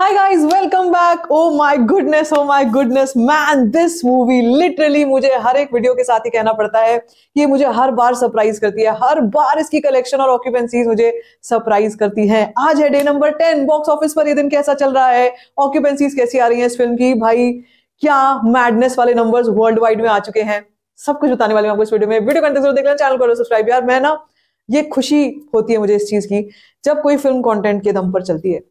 Hi guys, welcome back. Oh my goodness, oh my goodness, man, this movie literally मुझे हर एक video के साथ ही कहना पड़ता है ये मुझे हर बार सरप्राइज करती है हर बार इसकी कलेक्शन और ऑक्यूपेंसीज मुझे सरप्राइज करती हैं आज है day number ten box office पर ये दिन कैसा चल रहा है ऑक्यूपेंसीज कैसी आ रही है इस फिल्म की भाई क्या मैडनेस वाले नंबर वर्ल्ड वाइड में आ चुके हैं सब कुछ बताने वाले आपको इस वीडियो में वीडियो कंटेंट जरूर देख लेना चैनल करो सब्सक्राइब यार मैं ना ये खुशी होती है मुझे इस चीज की जब कोई फिल्म कॉन्टेंट के दम पर चलती है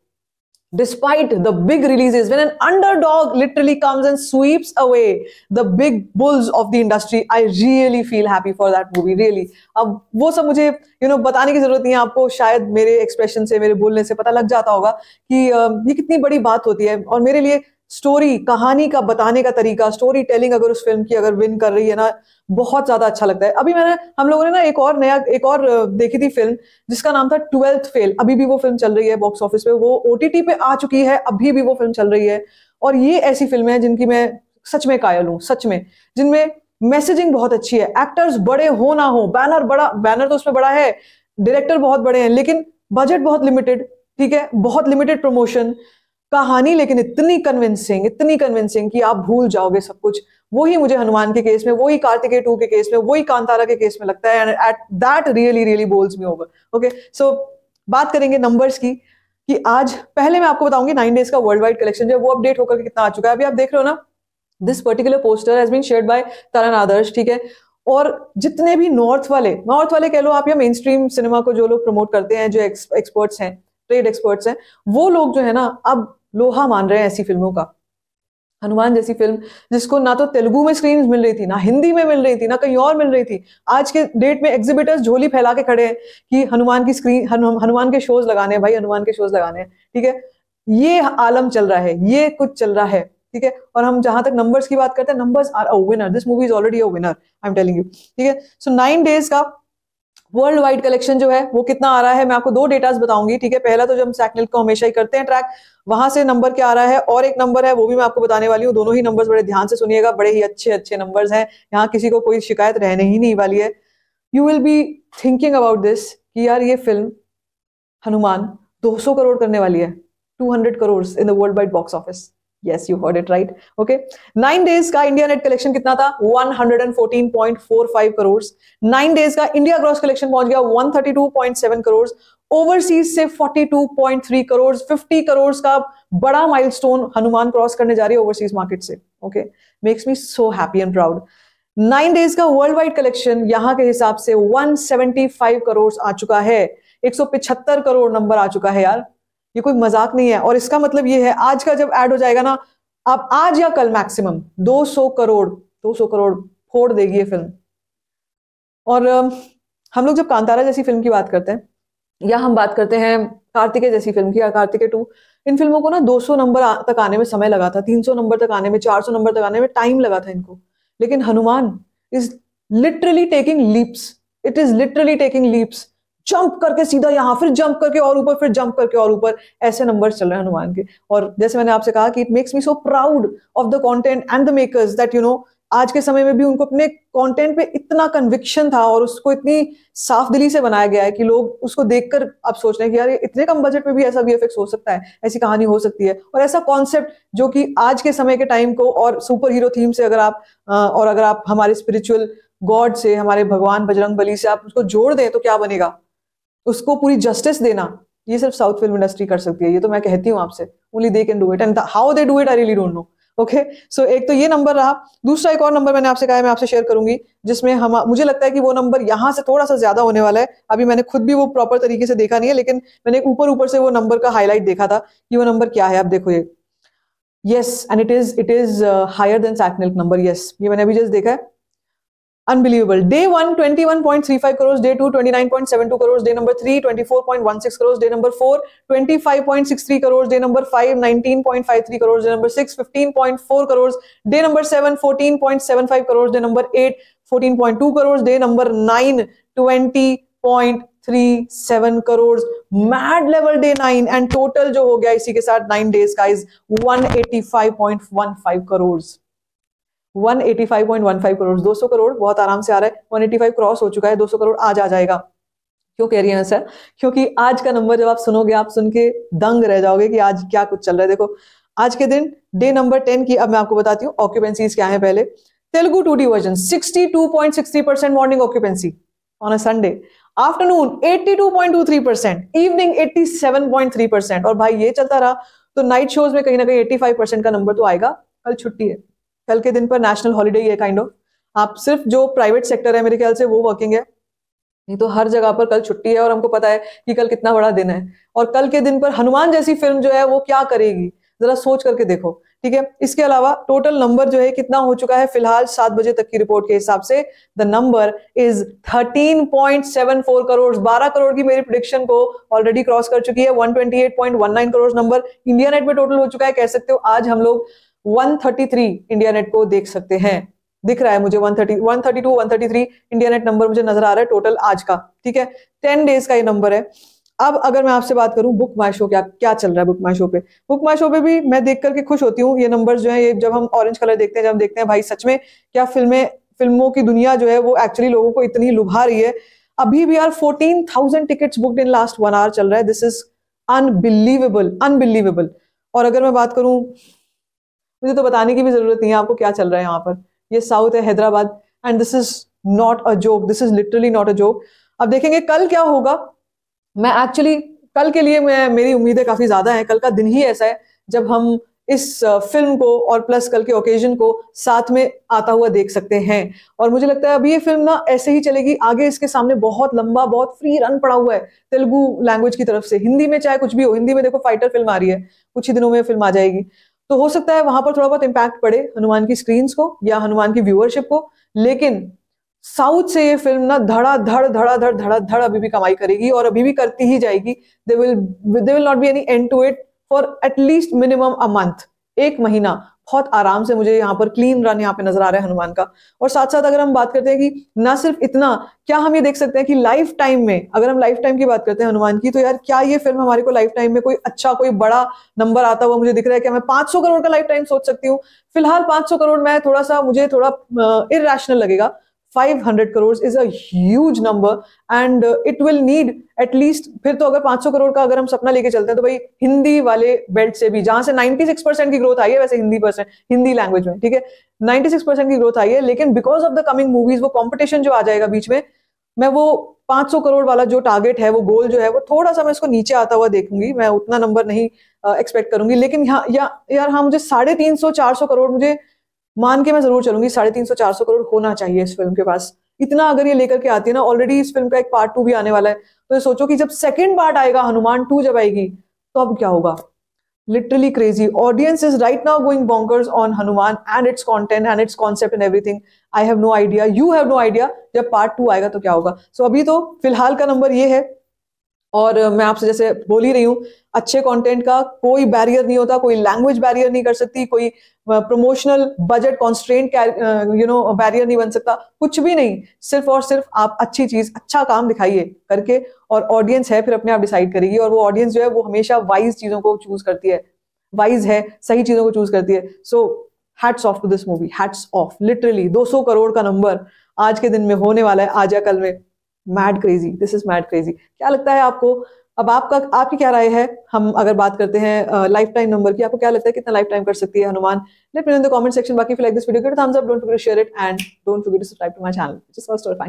despite the big releases when an underdog literally comes and sweeps away the big bulls of the industry i really feel happy for that movie really अब वो सब मुझे यू नो बताने की जरूरत नहीं है आपको शायद मेरे एक्सप्रेशन से मेरे बोलने से पता लग जाता होगा कि ये कितनी बड़ी बात होती है और मेरे लिए स्टोरी कहानी का बताने का तरीका स्टोरी टेलिंग अगर उस फिल्म की अगर विन कर रही है ना बहुत ज्यादा अच्छा लगता है अभी मैंने हम लोगों ने ना एक और नया एक और देखी थी फिल्म जिसका नाम था ट्वेल्थ फेल अभी भी वो फिल्म चल रही है बॉक्स ऑफिस पे वो ओ पे आ चुकी है अभी भी वो फिल्म चल रही है और ये ऐसी फिल्म है जिनकी मैं सच में कायल हूँ सच में जिनमें मैसेजिंग बहुत अच्छी है एक्टर्स बड़े हो ना हो बैनर बड़ा बैनर तो उसमें बड़ा है डायरेक्टर बहुत बड़े हैं लेकिन बजट बहुत लिमिटेड ठीक है बहुत लिमिटेड प्रमोशन कहानी लेकिन इतनी कन्विंसिंग इतनी कन्विंसिंग कि आप भूल जाओगे सब कुछ वही मुझे हनुमान के केस में वही कार्तिकेय टू के केस में वही कांतारा के केस में लगता है and at that really really bowls me over okay so बात करेंगे नंबर्स की कि आज पहले मैं आपको बताऊंगी नाइन डेज का वर्ल्ड वाइड कलेक्शन जो है वो अपडेट होकर कितना आ चुका है अभी आप देख रहे हो ना this particular poster has been share by Taran Adarsh ठीक है और जितने भी नॉर्थ वाले नॉर्थ वाले कह लो आप या मेन स्ट्रीम सिनेमा को जो लोग प्रमोट करते हैं जो एक्सपर्ट्स हैं ट्रेड एक्सपर्ट्स हैं वो लोग जो है ना अब लोहा मान रहे हैं ऐसी फिल्मों का हनुमान जैसी फिल्म जिसको ना तो तेलुगु में स्क्रीन मिल रही थी ना हिंदी में मिल रही थी ना कहीं और मिल रही थी आज के डेट में एग्जिबिटर्स झोली फैला के खड़े हैं कि हनुमान की स्क्रीन हनुमान के शोज लगाने हैं भाई हनुमान के शोज लगाने हैं ठीक है ये आलम चल रहा है ये कुछ चल रहा है ठीक है और हम जहां तक नंबर्स की बात करते हैं numbers are a winner this movie is already a winner I am telling you ठीक है सो नाइन डेज का वर्ल्ड वाइड कलेक्शन जो है वो कितना आ रहा है मैं आपको दो डेटाज बताऊंगी ठीक है पहला तो जो हम सैकनल को हमेशा ही करते हैं ट्रैक वहां से नंबर क्या आ रहा है और एक नंबर है वो भी मैं आपको बताने वाली हूँ दोनों ही नंबर्स बड़े ध्यान से सुनिएगा बड़े ही अच्छे अच्छे नंबर्स हैं यहाँ किसी को कोई शिकायत रहने ही नहीं वाली है you will be thinking about this कि यार ये फिल्म हनुमान दो करोड़ करने वाली है hundred crore in the world wide box office yes you heard it right okay nine days का इंडिया नेट कलेक्शन कितना था 114.45 करोड़ नाइन डेज का इंडिया ग्रॉस कलेक्शन पहुंच गया 132.7 करोड़ ओवरसीज से 42.3 करोड़ 50 करोड़ का बड़ा माइलस्टोन हनुमान क्रॉस करने जा रही है ओवरसीज मार्केट से okay makes me so happy and proud nine days का वर्ल्ड वाइड कलेक्शन यहाँ के हिसाब से 175 करोड़ आ चुका है 175 करोड़ नंबर आ चुका है यार ये कोई मजाक नहीं है और इसका मतलब ये है आज का जब ऐड हो जाएगा ना आप आज या कल मैक्सिमम 200 करोड़ 200 करोड़ फोड़ देगी ये फिल्म और हम लोग जब कांतारा जैसी फिल्म की बात करते हैं या हम बात करते हैं कार्तिके जैसी फिल्म की या कार्तिके टू इन फिल्मों को ना 200 नंबर तक आने में समय लगा था 300 नंबर तक आने में 400 नंबर तक आने में टाइम लगा था इनको लेकिन Hanuman is literally taking leaps it is literally taking leaps jump करके सीधा यहाँ फिर जंप करके और ऊपर फिर जंप करके और ऊपर ऐसे नंबर चल रहे हैं हनुमान के और जैसे मैंने आपसे कहा कि it makes me so proud of the content and the makers that you know आज के समय में भी उनको अपने कंटेंट पे इतना कन्विक्शन था और उसको इतनी साफ दिली से बनाया गया है कि लोग उसको देखकर अब सोच रहे हैं कि यार इतने कम बजट में भी ऐसा भी हो सकता है ऐसी कहानी हो सकती है और ऐसा कॉन्सेप्ट जो कि आज के समय के टाइम को और सुपर हीरो थीम से अगर आप और अगर आप हमारे स्पिरिचुअल गॉड से हमारे भगवान बजरंग बली से आप उसको जोड़ दें तो क्या बनेगा उसको पूरी जस्टिस देना ये सिर्फ साउथ फिल्म इंडस्ट्री कर सकती है ये तो मैं कहती हूँ आपसे only they can do it and how they do it I really don't know okay so एक तो ये नंबर रहा दूसरा एक और नंबर मैंने आपसे कहा है मैं आपसे शेयर करूंगी जिसमें हम मुझे लगता है कि वो नंबर यहाँ से थोड़ा सा ज्यादा होने वाला है अभी मैंने खुद भी वो प्रॉपर तरीके से देखा नहीं है लेकिन मैंने ऊपर ऊपर से वो नंबर का हाईलाइट देखा था कि वो नंबर क्या है आप देखो ये yes and it is it is higher than Sacnilk number yes ये मैंने अभी जस्ट देखा है unbelievable day one twenty one point three five crore day two twenty nine point seven two crore day number three twenty four point one six crore day number four twenty five point six three crore day number five nineteen point five three crore day number six fifteen point four crore day number seven fourteen point seven five crore day number eight fourteen point two crore day number nine twenty point three seven crore mad level day nine and total जो हो गया इसी के साथ nine days का is one eighty five point one five crore 185.15 crore 200 crore बहुत आराम से आ रहा है 185 क्रॉस हो चुका है 200 करोड़ आज आ जाएगा क्यों कह रही है सर क्योंकि आज का नंबर जब आप सुनोगे आप सुन के दंग रह जाओगे कि आज क्या कुछ चल रहा है देखो आज के दिन डे नंबर टेन की अब मैं आपको बताती हूँ ऑक्यूपेंसीज क्या है पहले Telugu two D version sixty percent morning occupancy on a Sunday afternoon 82.23 percent evening 87.3 percent और भाई ये चलता रहा तो नाइट शोज में कहीं ना कहीं 85 परसेंट का नंबर तो आएगा कल छुट्टी है कल के दिन पर नेशनल हॉलीडे ये काइंड ऑफ आप सिर्फ जो प्राइवेट सेक्टर है मेरे ख्याल से वो वर्किंग है नहीं तो हर जगह पर कल छुट्टी है और हमको पता है कि कल कितना बड़ा दिन है और कल के दिन पर हनुमान जैसी फिल्म जो है वो क्या करेगी जरा सोच करके देखो ठीक है इसके अलावा टोटल नंबर जो है कितना हो चुका है फिलहाल सात बजे तक की रिपोर्ट के हिसाब से the number is thirteen point seven four crore बारह करोड़ की मेरी प्रोडिक्शन को ऑलरेडी क्रॉस कर चुकी है one one twenty eight point nine crore number India net में टोटल हो चुका है कह सकते हो आज हम लोग 133 इंडिया नेट को देख सकते हैं दिख रहा है मुझे 130 132 133 इंडिया नेट नंबर मुझे नजर आ रहा है टोटल आज का ठीक है 10 डेज का ये नंबर है अब अगर मैं आपसे बात करूं बुक माई शो क्या क्या चल रहा है बुक माई शो पे बुक माई शो पे भी मैं देख करके खुश होती हूँ ये नंबर जो है ये जब हम ऑरेंज कलर देखते हैं जब हम देखते हैं भाई सच में क्या फिल्में फिल्मों की दुनिया जो है वो एक्चुअली लोगों को इतनी लुभा रही है अभी भी यार fourteen thousand ticket booked in last one hour चल रहा है दिस इज अनबिलीवेबल अनबिलीवेबल और अगर मैं बात करूं मुझे तो बताने की भी जरूरत नहीं है आपको क्या चल रहा है यहाँ पर ये साउथ है Hyderabad and this is not a joke this is literally not a joke अब देखेंगे कल क्या होगा मैं एक्चुअली कल के लिए मैं मेरी उम्मीदें काफ़ी ज़्यादा है कल का दिन ही ऐसा है जब हम इस फिल्म को और प्लस कल के ओकेजन को साथ में आता हुआ देख सकते हैं और मुझे लगता है अभी ये फिल्म ना ऐसे ही चलेगी आगे इसके सामने बहुत लंबा बहुत फ्री रन पड़ा हुआ है तेलुगु लैंग्वेज की तरफ से हिंदी में चाहे कुछ भी हो हिंदी में देखो फाइटर फिल्म आ रही है कुछ ही दिनों में फिल्म आ जाएगी तो हो सकता है वहां पर थोड़ा बहुत इम्पैक्ट पड़े हनुमान की स्क्रीन को या हनुमान की व्यूअरशिप को लेकिन साउथ से ये फिल्म ना धड़ा धड़ धड़ा धड़ धड़ा धड़ अभी भी कमाई करेगी और अभी भी करती ही जाएगी they will they will not be any end to it for at least minimum a month एक महीना बहुत आराम से मुझे यहाँ पर क्लीन रन यहाँ पे नजर आ रहा है हनुमान का और साथ साथ अगर हम बात करते हैं कि ना सिर्फ इतना क्या हम ये देख सकते हैं कि लाइफ टाइम में अगर हम लाइफ टाइम की बात करते हैं हनुमान की तो यार क्या ये फिल्म हमारे को लाइफ टाइम में कोई अच्छा कोई बड़ा नंबर आता हुआ मुझे दिख रहा है क्या मैं पांच करोड़ का लाइफ टाइम सोच सकती हूँ फिलहाल पांच करोड़ में थोड़ा सा मुझे थोड़ा इरेशनल लगेगा 500 crore is as number and it will need at least फिर तो अगर 500 करोड़ का अगर हम सपना लेके चलते हैं तो भाई हिंदी वाले बेल्ट से भी जहां से 96 परसेंट की ग्रोथ आई है वैसे हिंदी परसेंट हिंदी लैंग्वेज में ठीक है 96 परसेंट की ग्रोथ आई है लेकिन because of the coming movies वो कॉम्पिटिशन जो आ जाएगा बीच में मैं वो 500 करोड़ वाला जो टारगेट है वो गोल जो है वो थोड़ा सा मैं इसको नीचे आता हुआ देखूंगी मैं उतना नंबर नहीं एक्सपेक्ट uh, करूंगी लेकिन यहाँ या, यार हाँ मुझे साढ़े तीन सौ चार सौ करोड़ मुझे मान के मैं जरूर चलूंगी साढ़े तीन सौ चार सौ करोड़ होना चाहिए इस फिल्म के पास इतना अगर ये लेकर के आती है ना ऑलरेडी इस फिल्म का एक पार्ट टू भी आने वाला है तो ये सोचो कि जब सेकेंड पार्ट आएगा हनुमान टू जब आएगी तो अब क्या होगा literally crazy audience is right now going bonkers on Hanuman and its content and its concept and everything I have no idea you have no idea जब पार्ट टू आएगा तो क्या होगा? So अभी तो फिलहाल का नंबर ये है और मैं आपसे जैसे बोल ही रही हूँ अच्छे कंटेंट का कोई बैरियर नहीं होता कोई लैंग्वेज बैरियर नहीं कर सकती कोई promotional budget constraint you know barrier नहीं बन सकता कुछ भी नहीं सिर्फ और सिर्फ आप अच्छी चीज अच्छा काम दिखाइए करके और ऑडियंस है फिर अपने आप डिसाइड करेगी और वो ऑडियंस जो है वो हमेशा वाइज चीजों को चूज करती है वाइज है सही चीजों को चूज करती है so hats off to this movie hats off literally 200 crore का नंबर आज के दिन में होने वाला है आज या कल में mad crazy this is mad crazy क्या लगता है आपको अब आपका आपकी क्या राय है हम अगर बात करते हैं लाइफ टाइम नंबर की आपको क्या लगता है कितना लाइफ टाइम कर सकती है Hanuman let me in the comment section बाकी if like this video get thumbs up don't forget to share it and don't forget to subscribe to my channel just first और